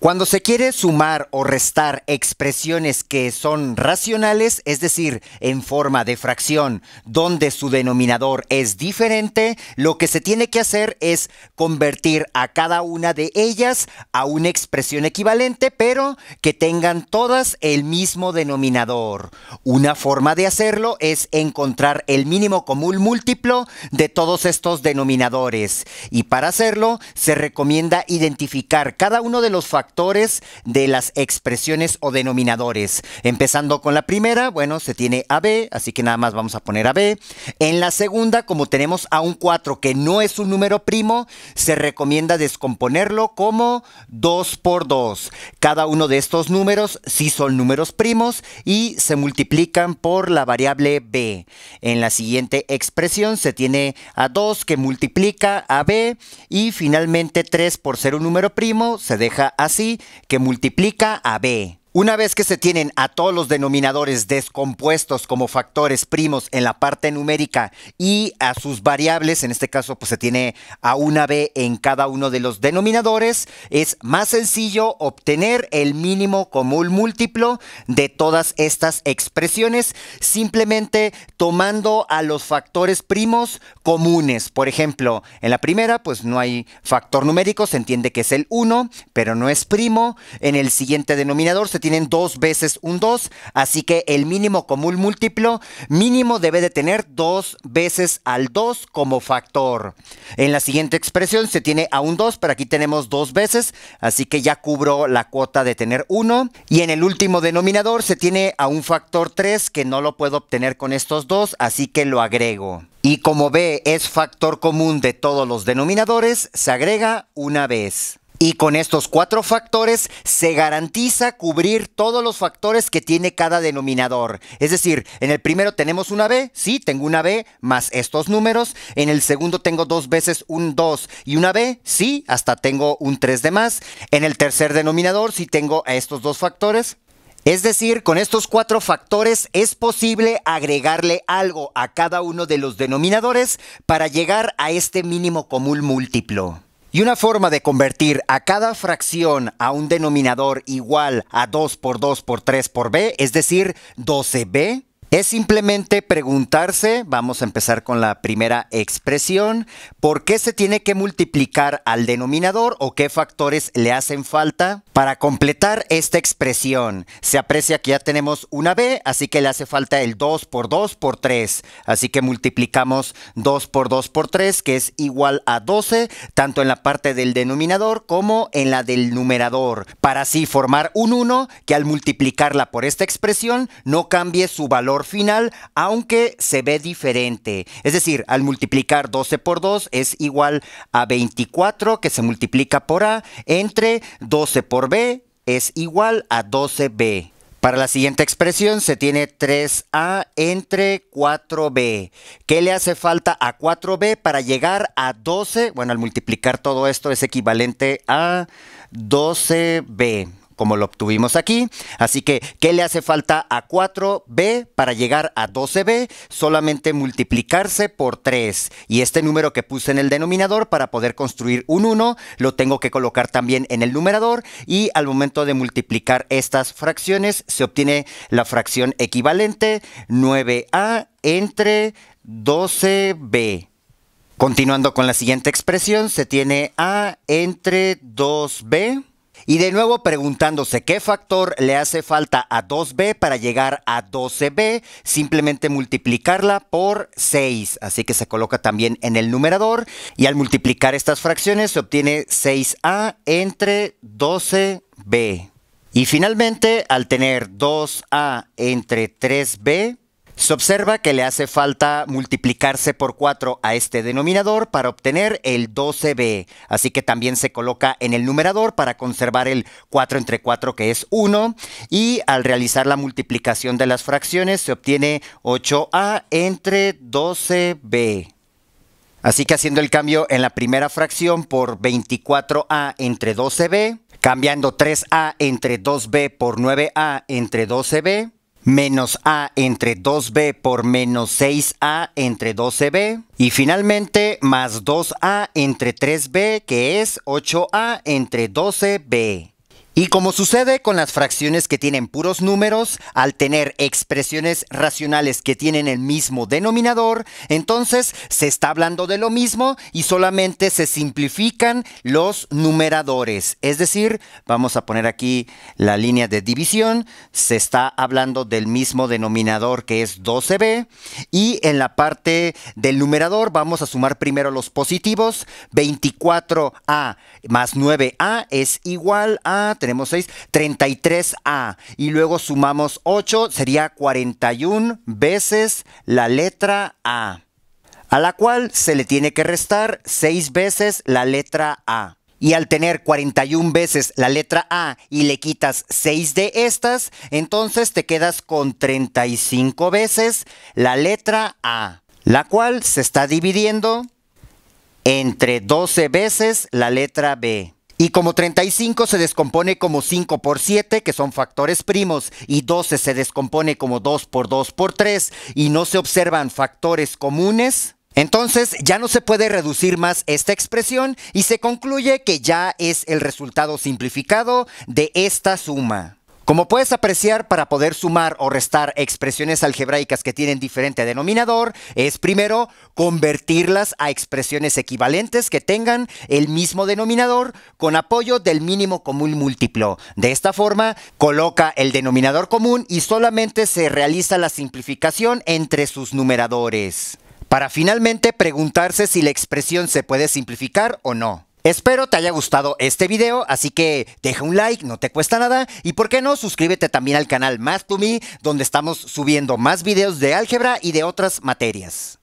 Cuando se quiere sumar o restar expresiones que son racionales, es decir, en forma de fracción, donde su denominador es diferente, lo que se tiene que hacer es convertir a cada una de ellas a una expresión equivalente, pero que tengan todas el mismo denominador. Una forma de hacerlo es encontrar el mínimo común múltiplo de todos estos denominadores. Y para hacerlo, se recomienda identificar cada uno de los factores de las expresiones o denominadores. Empezando con la primera, bueno, se tiene a B, así que nada más vamos a poner a B. En la segunda, como tenemos a un 4 que no es un número primo, se recomienda descomponerlo como 2 por 2. Cada uno de estos números sí son números primos y se multiplican por la variable B. En la siguiente expresión se tiene a 2 que multiplica a B y finalmente 3 por ser un número primo se deja así que multiplica a B. Una vez que se tienen a todos los denominadores descompuestos como factores primos en la parte numérica y a sus variables, en este caso pues se tiene a una B en cada uno de los denominadores, es más sencillo obtener el mínimo común múltiplo de todas estas expresiones simplemente tomando a los factores primos comunes. Por ejemplo, en la primera pues no hay factor numérico, se entiende que es el 1, pero no es primo. En el siguiente denominador se tienen dos veces un 2, así que el mínimo común múltiplo mínimo debe de tener dos veces al 2 como factor. En la siguiente expresión se tiene a un 2, pero aquí tenemos dos veces, así que ya cubro la cuota de tener 1. Y en el último denominador se tiene a un factor 3 que no lo puedo obtener con estos dos, así que lo agrego. Y como B es factor común de todos los denominadores, se agrega una vez. Y con estos cuatro factores se garantiza cubrir todos los factores que tiene cada denominador. Es decir, en el primero tenemos una B, sí, tengo una B más estos números. En el segundo tengo dos veces un 2 y una B, sí, hasta tengo un 3 de más. En el tercer denominador sí tengo a estos dos factores, es decir, con estos cuatro factores es posible agregarle algo a cada uno de los denominadores para llegar a este mínimo común múltiplo. Y una forma de convertir a cada fracción a un denominador igual a 2 por 2 por 3 por b, es decir, 12b, es simplemente preguntarse, vamos a empezar con la primera expresión, ¿por qué se tiene que multiplicar al denominador o qué factores le hacen falta? Para completar esta expresión, se aprecia que ya tenemos una B, así que le hace falta el 2 por 2 por 3. Así que multiplicamos 2 por 2 por 3, que es igual a 12, tanto en la parte del denominador como en la del numerador, para así formar un 1 que al multiplicarla por esta expresión no cambie su valor final, aunque se ve diferente. Es decir, al multiplicar 12 por 2 es igual a 24 que se multiplica por A entre 12 por B es igual a 12B. Para la siguiente expresión se tiene 3A entre 4B. ¿Qué le hace falta a 4B para llegar a 12? Bueno, al multiplicar todo esto es equivalente a 12B como lo obtuvimos aquí. Así que, ¿qué le hace falta a 4b para llegar a 12b? Solamente multiplicarse por 3. Y este número que puse en el denominador para poder construir un 1, lo tengo que colocar también en el numerador. Y al momento de multiplicar estas fracciones, se obtiene la fracción equivalente 9a entre 12b. Continuando con la siguiente expresión, se tiene a entre 2b y de nuevo preguntándose qué factor le hace falta a 2b para llegar a 12b, simplemente multiplicarla por 6, así que se coloca también en el numerador y al multiplicar estas fracciones se obtiene 6a entre 12b. Y finalmente, al tener 2a entre 3b, se observa que le hace falta multiplicarse por 4 a este denominador para obtener el 12b, así que también se coloca en el numerador para conservar el 4 entre 4 que es 1 y al realizar la multiplicación de las fracciones se obtiene 8a entre 12b. Así que haciendo el cambio en la primera fracción por 24a entre 12b, cambiando 3a entre 2b por 9a entre 12b, menos a entre 2b por menos 6a entre 12b. Y finalmente más 2a entre 3b que es 8a entre 12b. Y como sucede con las fracciones que tienen puros números, al tener expresiones racionales que tienen el mismo denominador, entonces se está hablando de lo mismo y solamente se simplifican los numeradores. Es decir, vamos a poner aquí la línea de división, se está hablando del mismo denominador que es 12b y en la parte del numerador vamos a sumar primero los positivos, 24a más 9a es igual a tenemos 6, 33A. Y luego sumamos 8, sería 41 veces la letra A, a la cual se le tiene que restar 6 veces la letra A. Y al tener 41 veces la letra A y le quitas 6 de estas, entonces te quedas con 35 veces la letra A, la cual se está dividiendo entre 12 veces la letra B. Y como 35 se descompone como 5 por 7, que son factores primos, y 12 se descompone como 2 por 2 por 3, y no se observan factores comunes, entonces ya no se puede reducir más esta expresión y se concluye que ya es el resultado simplificado de esta suma. Como puedes apreciar, para poder sumar o restar expresiones algebraicas que tienen diferente denominador, es primero convertirlas a expresiones equivalentes que tengan el mismo denominador con apoyo del mínimo común múltiplo. De esta forma, coloca el denominador común y solamente se realiza la simplificación entre sus numeradores. Para finalmente preguntarse si la expresión se puede simplificar o no. Espero te haya gustado este video, así que deja un like, no te cuesta nada y por qué no suscríbete también al canal Math 2 Me, donde estamos subiendo más videos de álgebra y de otras materias.